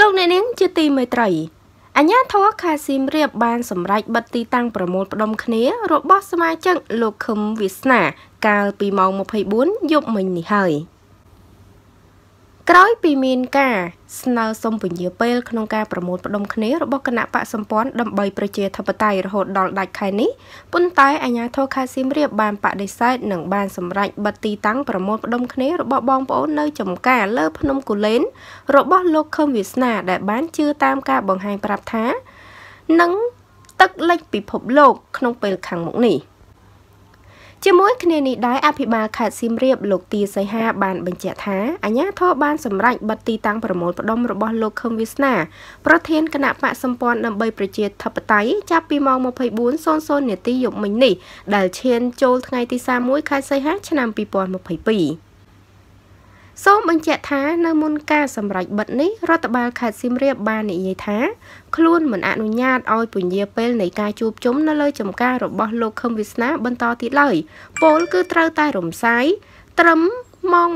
លោកអ្នកនាងជាទីមេត្រី អញ្ញាធរខាស៊ីមរៀបបានសម្រេចបិទទីតាំងប្រមូលផ្ដុំគ្នារបស់សមាជិកលោកខឹមវាសនា កាលពីម៉ោង24យប់មិញនេះហើយ។ក្រោយពីមានការស្នើសុំពញាពេលក្នុងការប្រមូលផ្ដុំគ្នារបស់គណៈបកសម្ព័ន្ធដើម្បីប្រជាធិបតេយ្យរហូតដល់ដាច់ខែនេះប៉ុន្តែអាជ្ញាធរខេត្តសៀមរាបបានបដិសេធនិងបានសម្រេចបិទទីតាំងប្រមូលផ្ដុំគ្នារបស់បងប្អូននៅចំការលើភ្នំគូលែនរបស់លោកខឹមវាសនាដែលបានជឿតាមការបង្ហាញប្រាប់ថានឹងទឹកលិចពិភពលោកក្នុងពេលខាងមុខនេះ។ជាមួយគ្នានេះដែរអភិបាលខេត្តសៀមរាប លោកទាសីហាបានបញ្ជាក់ថាអាជ្ញាធរបានសម្រេចបិទទីតាំងប្រមូលផ្ដុំរបស់លោកខឹមវាសនាប្រធានគណៈបកសម្ព័ន្ធដើម្បីប្រជាធិបតេយ្យចាប់ពីម៉ោង24:00នាទីយប់មិញនេះដែលឈានចូលថ្ងៃទី31ខែសីហាឆ្នាំ2022សូមបញ្ជាក់ថានៅមុនការសម្រេចបិទនេះរដ្ឋបាលខេត្តសៀមរាបបាននិយាយថាខ្លួនមិនអនុញ្ញាតឲ្យពញាពេលនៃការជួបជុំនៅលើចំការរបស់លោកខឹមវាសនាបន្តទៀតឡើយពលគឺត្រូវតែរំសាយត្រឹមម៉ោង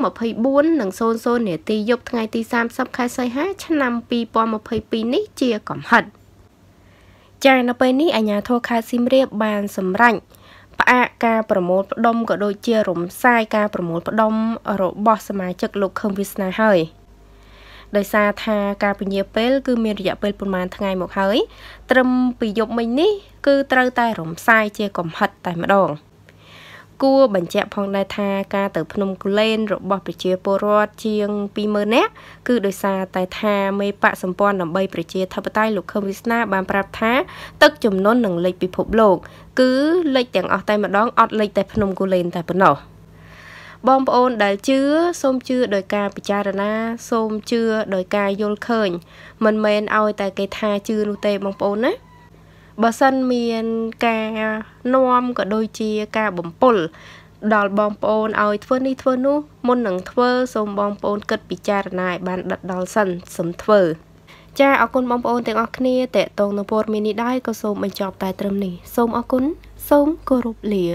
24:00នាទីយប់ថ្ងៃទី30ខែសីហាឆ្នាំ2022នេះជាកំហិត ចានៅពេលនេះអាជ្ញាធរខេត្តសៀមរាបបានសម្រេចផ្អាកការប្រមូលផ្ដុំក៏ដូចជារំសាយការប្រមូលផ្ដុំ របស់សមាជិកលោកខឹមវាសនាហើយដោយសារថា ការពញាពេល គឺមានរយៈពេលប្រហែលថ្ងៃ មកហើយត្រឹមពីយប់មិញនេះគឺត្រូវតែរំសាយជាកំហិតតែម្ដង។គួរបញ្ជាក់ផងដែរថាការទៅភ្នំគូលែនរបស់ប្រជាពលរដ្ឋជាង20000នាក់គឺដោយសារតែថាមេបកសម្ព័ន្ធដើម្បីប្រជាធិបតេយ្យលោកខឹមវិស្នាបានប្រាប់ថាទឹកចំនួននឹងលេខពិភពលោកគឺលេខទាំងអស់តែម្ដងអត់លេខតែភ្នំគូលែនតែប៉ុណ្ណោះបងប្អូនដែលជឿសូមជឿដោយការពិចារណា សូមជឿដោយការយល់ឃើញ មិនមែនឲ្យតែគេថាជឿនោះទេបងប្អូនណាបើសិនមានការនាំក៏ដូចជាការបំពុលដល់បងប្អូនឲ្យធ្វើនេះធ្វើនោះមុននឹងធ្វើសូមបងប្អូនគិតពិចារណាឲ្យបានដិតដល់សិនសូមធ្វើចាអរគុណបងប្អូនទាំងអស់គ្នាតេតងនៅព័ត៌មាននេះដែរក៏សូមបញ្ចប់តែត្រឹមនេះសូមអរគុណសូមគោរពលា